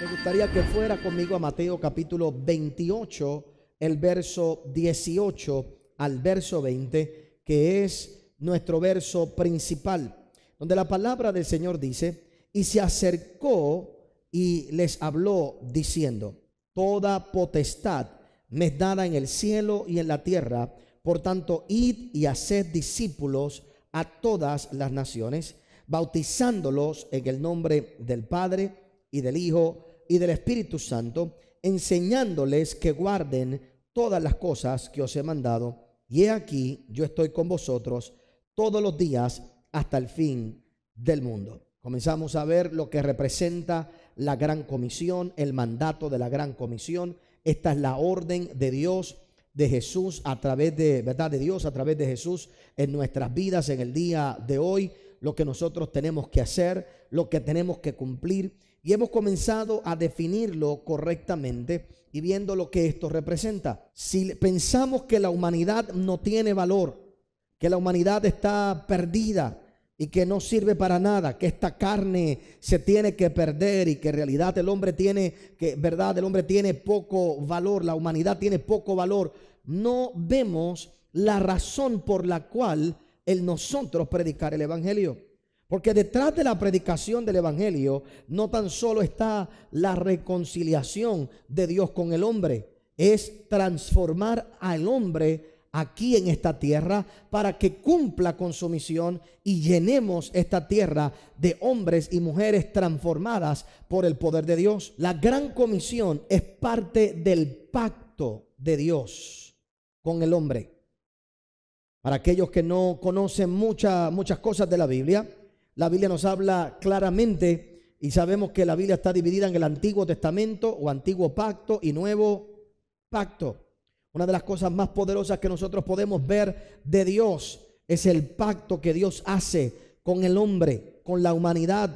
me gustaría que fuera conmigo a Mateo capítulo 28, el verso 18 al verso 20, que es nuestro verso principal, donde la palabra del Señor dice, y se acercó y les habló diciendo, toda potestad me es dada en el cielo y en la tierra, por tanto, id y haced discípulos a todas las naciones, bautizándolos en el nombre del Padre, y del Hijo y del Espíritu Santo, enseñándoles que guarden todas las cosas que os he mandado. Y he aquí, yo estoy con vosotros todos los días hasta el fin del mundo. Comenzamos a ver lo que representa la gran comisión, el mandato de la gran comisión. Esta es la orden de Dios, de Jesús, a través de, ¿verdad? De Dios, a través de Jesús en nuestras vidas en el día de hoy, lo que nosotros tenemos que hacer, lo que tenemos que cumplir y hemos comenzado a definirlo correctamente y viendo lo que esto representa. Si pensamos que la humanidad no tiene valor, que la humanidad está perdida y que no sirve para nada, que esta carne se tiene que perder y que en realidad el hombre tiene que verdad, el hombre tiene poco valor, la humanidad tiene poco valor, no vemos la razón por la cual el nosotros predicar el evangelio. Porque detrás de la predicación del Evangelio no tan solo está la reconciliación de Dios con el hombre, es transformar al hombre aquí en esta tierra para que cumpla con su misión y llenemos esta tierra de hombres y mujeres transformadas por el poder de Dios. La gran comisión es parte del pacto de Dios con el hombre. Para aquellos que no conocen muchas cosas de la Biblia, la Biblia nos habla claramente y sabemos que la Biblia está dividida en el Antiguo Testamento o Antiguo Pacto y Nuevo Pacto. Una de las cosas más poderosas que nosotros podemos ver de Dios es el pacto que Dios hace con el hombre, con la humanidad.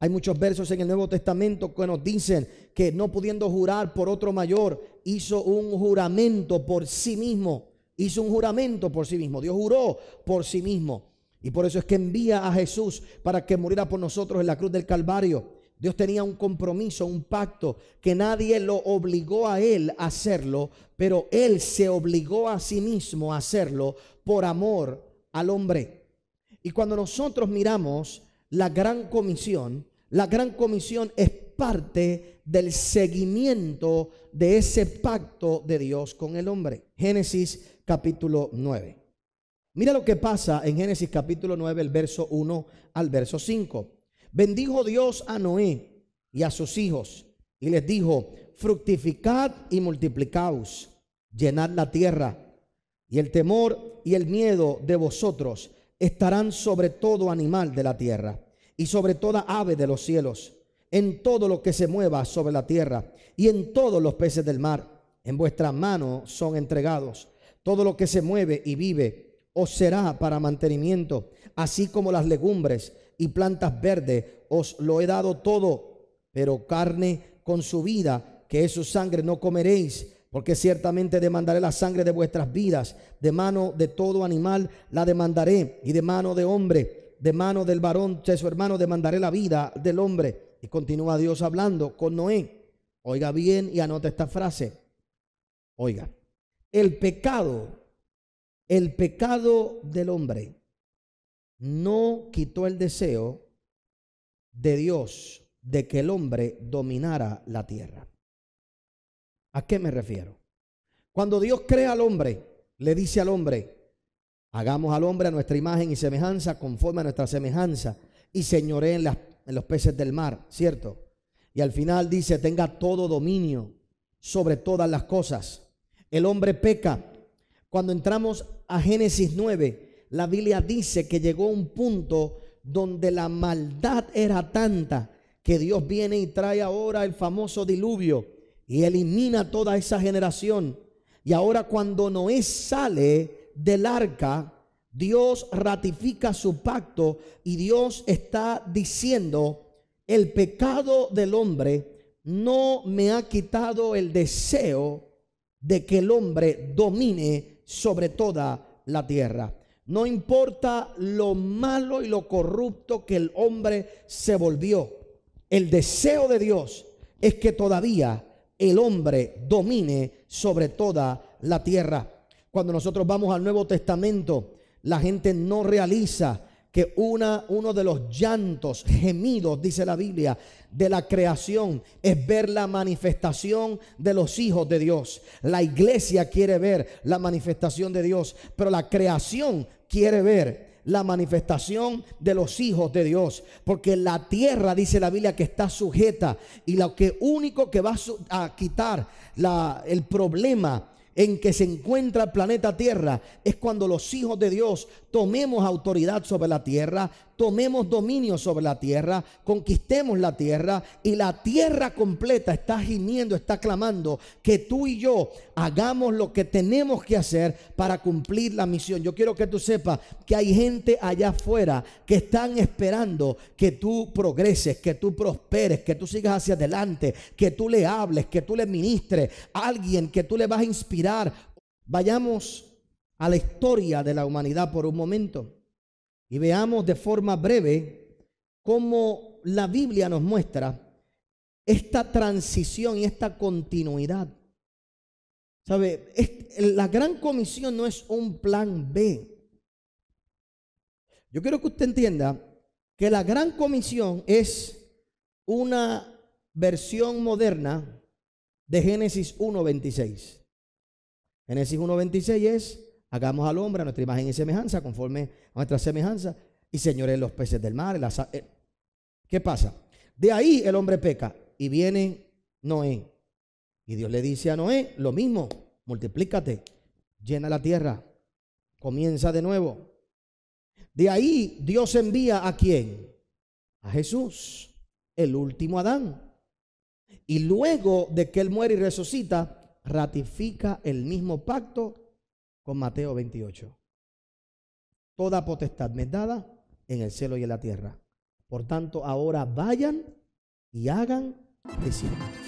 Hay muchos versos en el Nuevo Testamento que nos dicen que no pudiendo jurar por otro mayor, hizo un juramento por sí mismo. Hizo un juramento por sí mismo. Dios juró por sí mismo. Y por eso es que envía a Jesús para que muriera por nosotros en la cruz del Calvario. Dios tenía un compromiso, un pacto, que nadie lo obligó a él a hacerlo, pero él se obligó a sí mismo a hacerlo por amor al hombre. Y cuando nosotros miramos la gran comisión, la gran comisión es parte del seguimiento de ese pacto de Dios con el hombre. Génesis capítulo 9. Mira lo que pasa en Génesis capítulo 9, el verso 1 al verso 5. Bendijo Dios a Noé y a sus hijos y les dijo, fructificad y multiplicaos, llenad la tierra y el temor y el miedo de vosotros estarán sobre todo animal de la tierra y sobre toda ave de los cielos, en todo lo que se mueva sobre la tierra y en todos los peces del mar. En vuestras manos son entregados todo lo que se mueve y vive os será para mantenimiento, así como las legumbres y plantas verdes, os lo he dado todo, pero carne con su vida, que es su sangre, no comeréis, porque ciertamente demandaré la sangre de vuestras vidas, de mano de todo animal la demandaré, y de mano de hombre, de mano del varón, de su hermano, demandaré la vida del hombre. Y continúa Dios hablando con Noé. Oiga bien y anota esta frase. Oiga, el pecado el pecado del hombre no quitó el deseo de Dios de que el hombre dominara la tierra. ¿A qué me refiero? Cuando Dios crea al hombre, le dice al hombre, hagamos al hombre a nuestra imagen y semejanza, conforme a nuestra semejanza, y señoreen las, en los peces del mar, ¿cierto? Y al final dice, tenga todo dominio sobre todas las cosas. El hombre peca, cuando entramos a Génesis 9, la Biblia dice que llegó un punto donde la maldad era tanta que Dios viene y trae ahora el famoso diluvio y elimina toda esa generación. Y ahora cuando Noé sale del arca, Dios ratifica su pacto y Dios está diciendo, el pecado del hombre no me ha quitado el deseo de que el hombre domine sobre toda la tierra. No importa lo malo y lo corrupto que el hombre se volvió. El deseo de Dios es que todavía el hombre domine sobre toda la tierra. Cuando nosotros vamos al Nuevo Testamento, la gente no realiza que uno de los llantos, gemidos, dice la Biblia, de la creación es ver la manifestación de los hijos de Dios. La iglesia quiere ver la manifestación de Dios, pero la creación quiere ver la manifestación de los hijos de Dios. Porque la tierra, dice la Biblia, que está sujeta. Y lo que único que va a quitar el problema en que se encuentra el planeta Tierra es cuando los hijos de Dios tomemos autoridad sobre la tierra, tomemos dominio sobre la tierra, conquistemos la tierra y la tierra completa está gimiendo, está clamando que tú y yo hagamos lo que tenemos que hacer para cumplir la misión. Yo quiero que tú sepas que hay gente allá afuera que están esperando que tú progreses, que tú prosperes, que tú sigas hacia adelante, que tú le hables, que tú le ministres alguien, que tú le vas a inspirar. Vayamos a la historia de la humanidad por un momento y veamos de forma breve cómo la Biblia nos muestra esta transición y esta continuidad. ¿Sabe? La gran comisión no es un plan B. Yo quiero que usted entienda que la gran comisión es una versión moderna de Génesis 1.26. Génesis 1.26 es Hagamos al hombre a nuestra imagen y semejanza, conforme a nuestra semejanza, y señores los peces del mar. Eh. ¿Qué pasa? De ahí el hombre peca y viene Noé. Y Dios le dice a Noé, lo mismo, multiplícate, llena la tierra, comienza de nuevo. De ahí Dios envía a quién? A Jesús, el último Adán. Y luego de que él muere y resucita, ratifica el mismo pacto con Mateo 28. Toda potestad me es dada en el cielo y en la tierra. Por tanto, ahora vayan y hagan discípulos.